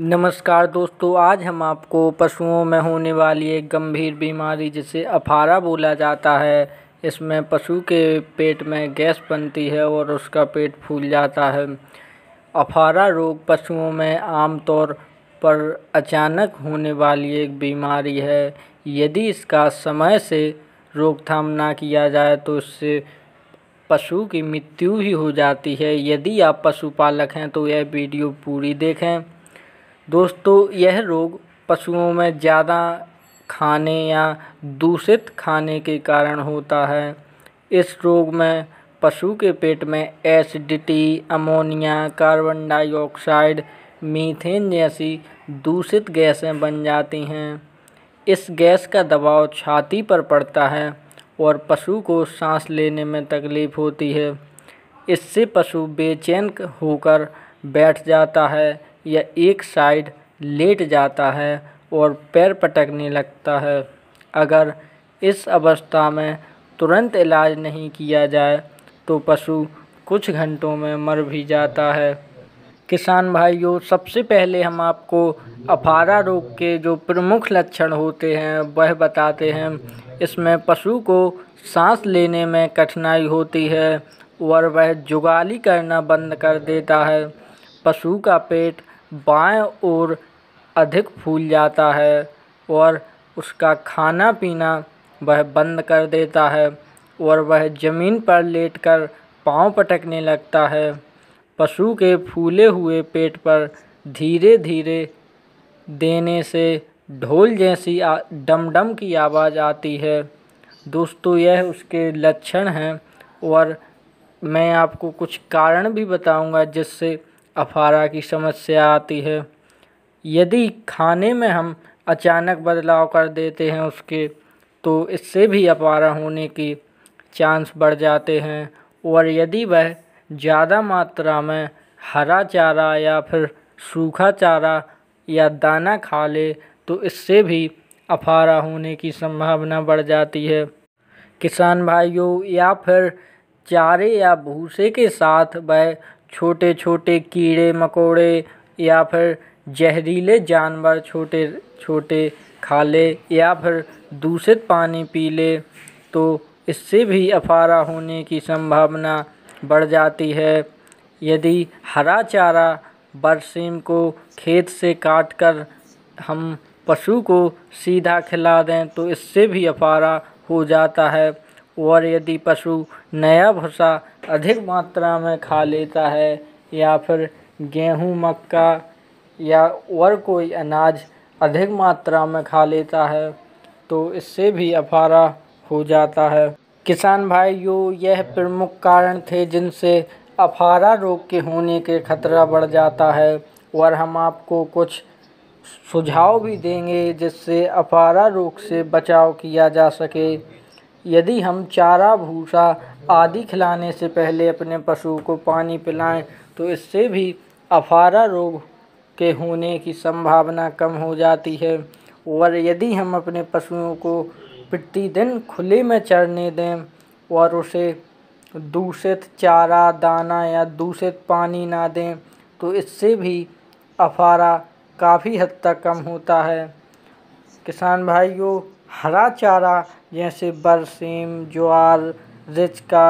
नमस्कार दोस्तों आज हम आपको पशुओं में होने वाली एक गंभीर बीमारी जिसे अफारा बोला जाता है इसमें पशु के पेट में गैस बनती है और उसका पेट फूल जाता है अफारा रोग पशुओं में आमतौर पर अचानक होने वाली एक बीमारी है यदि इसका समय से रोकथाम ना किया जाए तो इससे पशु की मृत्यु ही हो जाती है यदि आप पशुपालक हैं तो यह वीडियो पूरी देखें दोस्तों यह रोग पशुओं में ज़्यादा खाने या दूषित खाने के कारण होता है इस रोग में पशु के पेट में acidity ammonia carbon dioxide methane जैसी दूषित गैसें बन जाती हैं इस गैस का दबाव छाती पर पड़ता है और पशु को सांस लेने में तकलीफ़ होती है इससे पशु बेचैन होकर बैठ जाता है या एक साइड लेट जाता है और पैर पटकने लगता है अगर इस अवस्था में तुरंत इलाज नहीं किया जाए तो पशु कुछ घंटों में मर भी जाता है किसान भाइयों सबसे पहले हम आपको अफारा रोग के जो प्रमुख लक्षण होते हैं वह बताते हैं इसमें पशु को सांस लेने में कठिनाई होती है और वह जुगाली करना बंद कर देता है पशु का पेट बाएं ओर अधिक फूल जाता है और उसका खाना पीना वह बंद कर देता है और वह ज़मीन पर लेटकर पाँव पटकने लगता है पशु के फूले हुए पेट पर धीरे धीरे देने से ढोल जैसी डमडम की आवाज़ आती है दोस्तों यह उसके लक्षण हैं और मैं आपको कुछ कारण भी बताऊंगा जिससे अफारा की समस्या आती है यदि खाने में हम अचानक बदलाव कर देते हैं उसके तो इससे भी अपारा होने की चांस बढ़ जाते हैं और यदि वह ज़्यादा मात्रा में हरा चारा या फिर सूखा चारा या दाना खा ले तो इससे भी अफारा होने की संभावना बढ़ जाती है किसान भाइयों या फिर चारे या भूसे के साथ वह छोटे छोटे कीड़े मकोड़े या फिर ज़हरीले जानवर छोटे छोटे खा ले या फिर दूषित पानी पी ले तो इससे भी अफारा होने की संभावना बढ़ जाती है यदि हरा चारा बरसीम को खेत से काट कर हम पशु को सीधा खिला दें तो इससे भी अफारा हो जाता है और यदि पशु नया भूसा अधिक मात्रा में खा लेता है या फिर गेहूँ मक्का या और कोई अनाज अधिक मात्रा में खा लेता है तो इससे भी अफारा हो जाता है किसान भाइयों यह प्रमुख कारण थे जिनसे अफारा रोग के होने के खतरा बढ़ जाता है और हम आपको कुछ सुझाव भी देंगे जिससे अफारा रोग से बचाव किया जा सके यदि हम चारा भूसा आदि खिलाने से पहले अपने पशु को पानी पिलाएं तो इससे भी अफारा रोग के होने की संभावना कम हो जाती है और यदि हम अपने पशुओं को प्रतिदिन खुले में चरने दें और उसे दूषित चारा दाना या दूषित पानी ना दें तो इससे भी अफारा काफ़ी हद तक कम होता है किसान भाइयों हरा चारा जैसे बरसीम ज्वार रिचका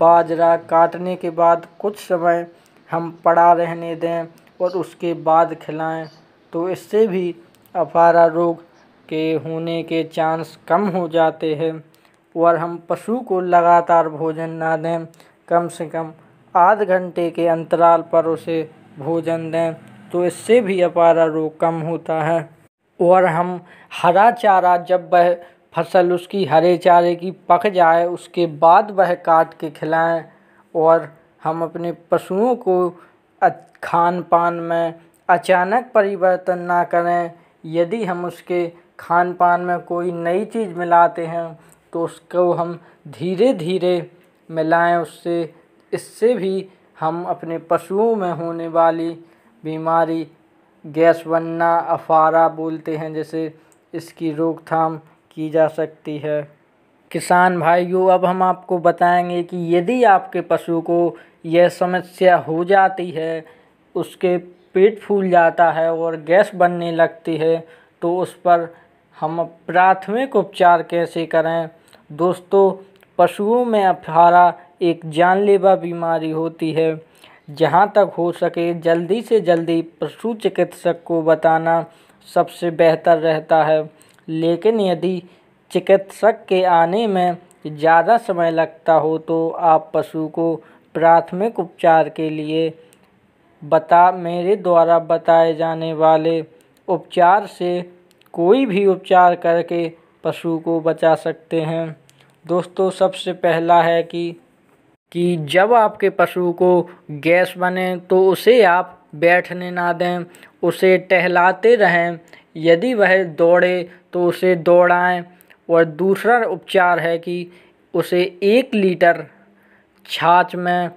बाजरा काटने के बाद कुछ समय हम पड़ा रहने दें और उसके बाद खिलाएं तो इससे भी अफारा रोग के होने के चांस कम हो जाते हैं और हम पशु को लगातार भोजन ना दें कम से कम आध घंटे के अंतराल पर उसे भोजन दें तो इससे भी अपारा रोग कम होता है और हम हरा चारा जब वह फसल उसकी हरे चारे की पक जाए उसके बाद वह काट के खिलाएं और हम अपने पशुओं को खान पान में अचानक परिवर्तन ना करें यदि हम उसके खान पान में कोई नई चीज़ मिलाते हैं तो उसको हम धीरे धीरे मिलाएं उससे इससे भी हम अपने पशुओं में होने वाली बीमारी गैस बनना अफारा बोलते हैं जैसे इसकी रोकथाम की जा सकती है किसान भाइयों अब हम आपको बताएंगे कि यदि आपके पशु को यह समस्या हो जाती है उसके पेट फूल जाता है और गैस बनने लगती है तो उस पर हम प्राथमिक उपचार कैसे करें दोस्तों पशुओं में अफहारा एक जानलेवा बीमारी होती है जहाँ तक हो सके जल्दी से जल्दी पशु चिकित्सक को बताना सबसे बेहतर रहता है लेकिन यदि चिकित्सक के आने में ज़्यादा समय लगता हो तो आप पशु को प्राथमिक उपचार के लिए बता मेरे द्वारा बताए जाने वाले उपचार से कोई भी उपचार करके पशु को बचा सकते हैं दोस्तों सबसे पहला है कि कि जब आपके पशु को गैस बने तो उसे आप बैठने ना दें उसे टहलाते रहें यदि वह दौड़े तो उसे दौड़ाएँ और दूसरा उपचार है कि उसे एक लीटर छाछ में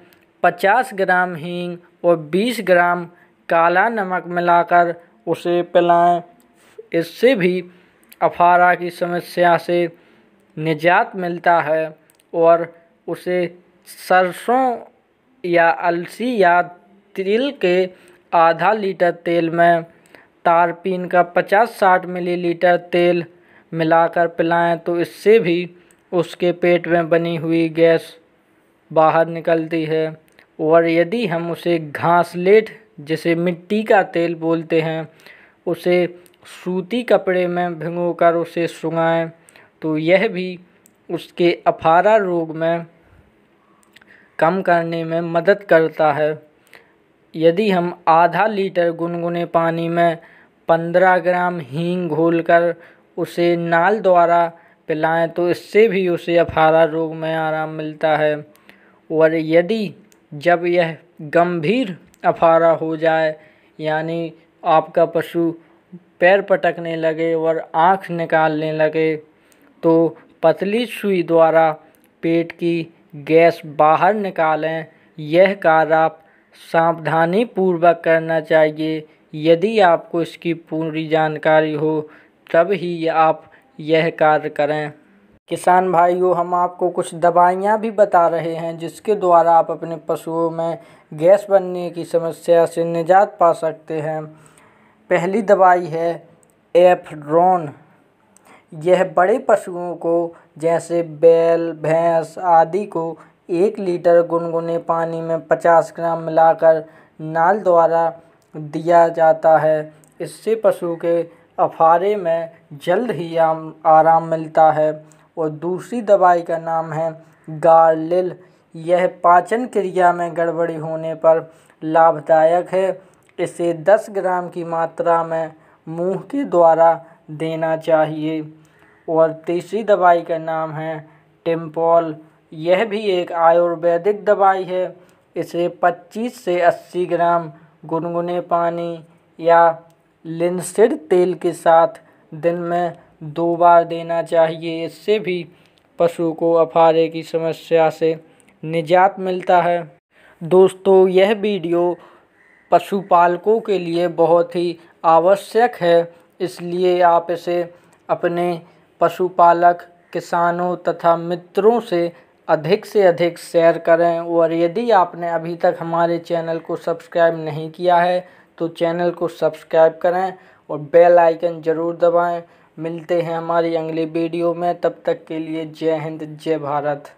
पचास ग्राम हींग और बीस ग्राम काला नमक मिलाकर उसे पिलाएं इससे भी अफारा की समस्या से निजात मिलता है और उसे सरसों या अलसी या तिल के आधा लीटर तेल में तारपीन का 50-60 मिलीलीटर तेल मिलाकर पिलाएं तो इससे भी उसके पेट में बनी हुई गैस बाहर निकलती है और यदि हम उसे घास लेट जिसे मिट्टी का तेल बोलते हैं उसे सूती कपड़े में भिगोकर उसे सुंगाएं तो यह भी उसके अफारा रोग में कम करने में मदद करता है यदि हम आधा लीटर गुनगुने पानी में पंद्रह ग्राम हींग घोलकर उसे नाल द्वारा पिलाएँ तो इससे भी उसे अफारा रोग में आराम मिलता है और यदि जब यह गंभीर अफारा हो जाए यानी आपका पशु पैर पटकने लगे और आँख निकालने लगे तो पतली सुई द्वारा पेट की गैस बाहर निकालें यह कार्य आप सावधानी पूर्वक करना चाहिए यदि आपको इसकी पूरी जानकारी हो तब ही आप यह कार्य करें किसान भाइयों हम आपको कुछ दवाइयाँ भी बता रहे हैं जिसके द्वारा आप अपने पशुओं में गैस बनने की समस्या से निजात पा सकते हैं पहली दवाई है एफ्रोन यह बड़े पशुओं को जैसे बैल भैंस आदि को एक लीटर गुनगुने पानी में पचास ग्राम मिलाकर नाल द्वारा दिया जाता है इससे पशु के अफारे में जल्द ही आराम मिलता है और दूसरी दवाई का नाम है गार्लिल यह पाचन क्रिया में गड़बड़ी होने पर लाभदायक है इसे 10 ग्राम की मात्रा में मुंह के द्वारा देना चाहिए और तीसरी दवाई का नाम है टिम्पॉल यह भी एक आयुर्वेदिक दवाई है इसे 25 से 80 ग्राम गुनगुने पानी या लिनसीड तेल के साथ दिन में दो बार देना चाहिए इससे भी पशु को अफारे की समस्या से निजात मिलता है दोस्तों यह वीडियो पशुपालकों के लिए बहुत ही आवश्यक है इसलिए आप इसे अपने पशुपालक किसानों तथा मित्रों से अधिक से अधिक शेयर करें और यदि आपने अभी तक हमारे चैनल को सब्सक्राइब नहीं किया है तो चैनल को सब्सक्राइब करें और बेल आइकन ज़रूर दबाएं मिलते हैं हमारी अगली वीडियो में तब तक के लिए जय हिंद जय भारत